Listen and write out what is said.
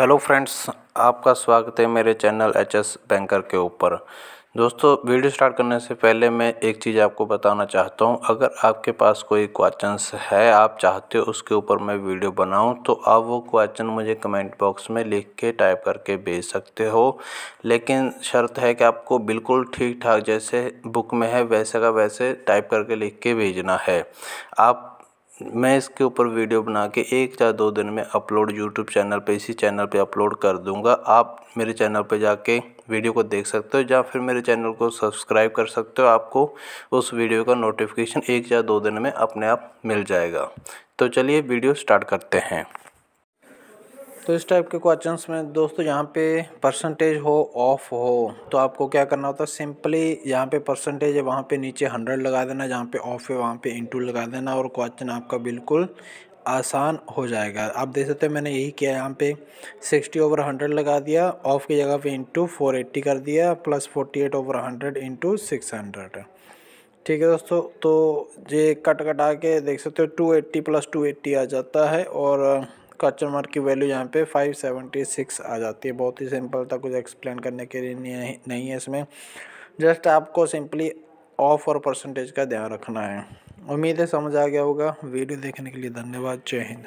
hello friends आपका स्वागत है मेरे चैनल एच एस बैंकर के ऊपर दोस्तों वीडियो स्टार्ट करने से पहले मैं एक चीज़ आपको बताना चाहता हूं अगर आपके पास कोई क्वेश्चंस है आप चाहते हो उसके ऊपर मैं वीडियो बनाऊं तो आप वो क्वेश्चन मुझे कमेंट बॉक्स में लिख के टाइप करके भेज सकते हो लेकिन शर्त है कि आपको बिल्कुल ठीक ठाक जैसे बुक में है वैसे का वैसे टाइप करके लिख के भेजना है आप मैं इसके ऊपर वीडियो बना के एक या दो दिन में अपलोड यूट्यूब चैनल पे इसी चैनल पे अपलोड कर दूंगा आप मेरे चैनल पे जाके वीडियो को देख सकते हो या फिर मेरे चैनल को सब्सक्राइब कर सकते हो आपको उस वीडियो का नोटिफिकेशन एक या दो दिन में अपने आप मिल जाएगा तो चलिए वीडियो स्टार्ट करते हैं तो इस टाइप के क्वेश्चंस में दोस्तों यहाँ पे परसेंटेज हो ऑफ हो तो आपको क्या करना होता है सिंपली यहाँ पे परसेंटेज है वहाँ पे नीचे हंड्रेड लगा देना जहाँ पे ऑफ है वहाँ पे इंटू लगा देना और क्वेश्चन आपका बिल्कुल आसान हो जाएगा आप देख सकते हो मैंने यही किया यहाँ पे सिक्सटी ओवर हंड्रेड लगा दिया ऑफ की जगह पर इंटू फोर कर दिया plus eight over hundred into six ठीक है दोस्तों तो ये कट कटा के देख सकते हो टू एट्टी प्लस एट्टी आ जाता है और क्वेश्चन मार्क की वैल्यू यहाँ पे 576 आ जाती है बहुत ही सिंपल था कुछ एक्सप्लेन करने के लिए नहीं, नहीं है इसमें जस्ट आपको सिंपली ऑफ और परसेंटेज का ध्यान रखना है उम्मीद है समझ आ गया होगा वीडियो देखने के लिए धन्यवाद जय हिंद